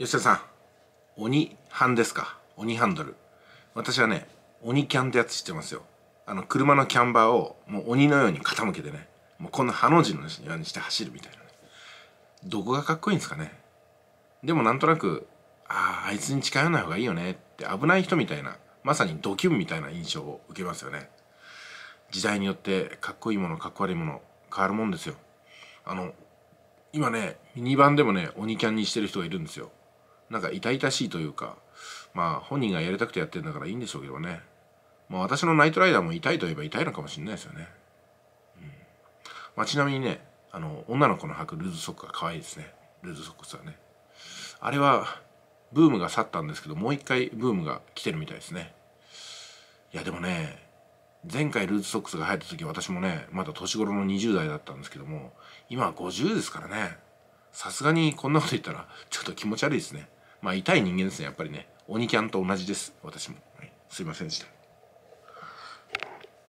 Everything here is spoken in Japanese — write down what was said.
吉田さん、鬼ハンですか鬼ハンドル。私はね、鬼キャンってやつ知ってますよ。あの、車のキャンバーをもう鬼のように傾けてね、もうこんなハの字のようにして走るみたいなね。どこがかっこいいんですかね。でもなんとなく、ああ、あいつに近寄らない方がいいよねって危ない人みたいな、まさにドキュンみたいな印象を受けますよね。時代によってかっこいいもの、かっこ悪いもの、変わるもんですよ。あの、今ね、ミニバンでもね、鬼キャンにしてる人がいるんですよ。なんか痛々しいというか、まあ本人がやりたくてやってるんだからいいんでしょうけどね。まあ私のナイトライダーも痛いといえば痛いのかもしれないですよね。うん。まあちなみにね、あの、女の子の履くルーズソックが可愛いですね。ルーズソックスはね。あれは、ブームが去ったんですけど、もう一回ブームが来てるみたいですね。いやでもね、前回ルーズソックスが流行った時私もね、まだ年頃の20代だったんですけども、今は50ですからね。さすがにこんなこと言ったらちょっと気持ち悪いですね。まあ痛い人間ですね、やっぱりね。鬼キャンと同じです、私も。はい、すいませんでした。